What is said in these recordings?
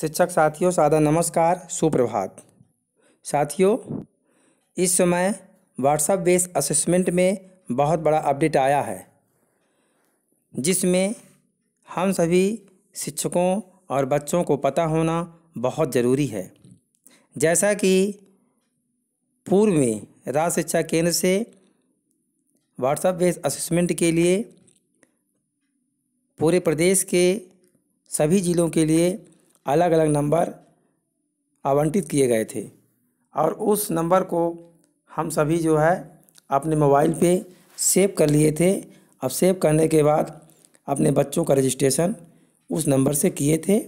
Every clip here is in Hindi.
शिक्षक साथियों सादा नमस्कार सुप्रभात साथियों इस समय व्हाट्सएप बेस असेसमेंट में बहुत बड़ा अपडेट आया है जिसमें हम सभी शिक्षकों और बच्चों को पता होना बहुत ज़रूरी है जैसा कि पूर्व में राज्य शिक्षा केंद्र से व्हाट्सएप बेस असेसमेंट के लिए पूरे प्रदेश के सभी ज़िलों के लिए अलग अलग नंबर आवंटित किए गए थे और उस नंबर को हम सभी जो है अपने मोबाइल पे सेव कर लिए थे अब सेव करने के बाद अपने बच्चों का रजिस्ट्रेशन उस नंबर से किए थे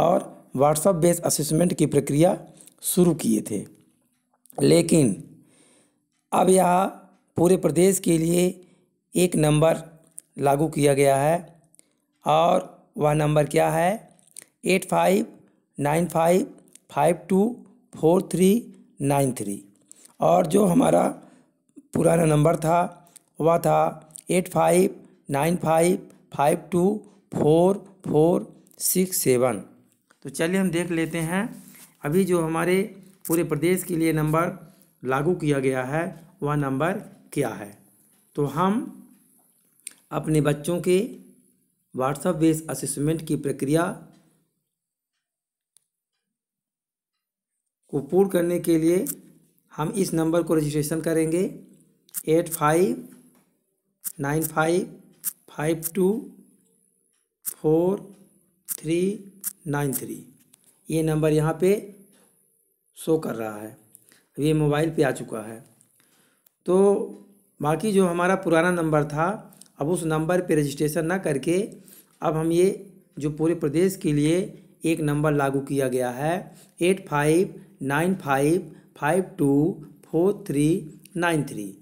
और व्हाट्सअप बेस्ड असेसमेंट की प्रक्रिया शुरू किए थे लेकिन अब यह पूरे प्रदेश के लिए एक नंबर लागू किया गया है और वह नंबर क्या है eight five nine five five two four three nine three और जो हमारा पुराना नंबर था वह था eight five nine five five two four four six seven तो चलिए हम देख लेते हैं अभी जो हमारे पूरे प्रदेश के लिए नंबर लागू किया गया है वह नंबर क्या है तो हम अपने बच्चों के व्हाट्सएप बेस असेसमेंट की प्रक्रिया को पूर्ण करने के लिए हम इस नंबर को रजिस्ट्रेशन करेंगे eight five nine five five two four three nine three ये नंबर यहाँ पे शो कर रहा है अब ये मोबाइल पे आ चुका है तो बाकी जो हमारा पुराना नंबर था अब उस नंबर पे रजिस्ट्रेशन ना करके अब हम ये जो पूरे प्रदेश के लिए एक नंबर लागू किया गया है eight five nine five five two four three nine three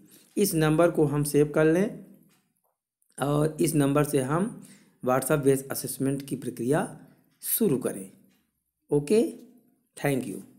इस नंबर को हम सेव कर लें और इस नंबर से हम व्हाट्सएप बेस असेसमेंट की प्रक्रिया शुरू करें ओके थैंक यू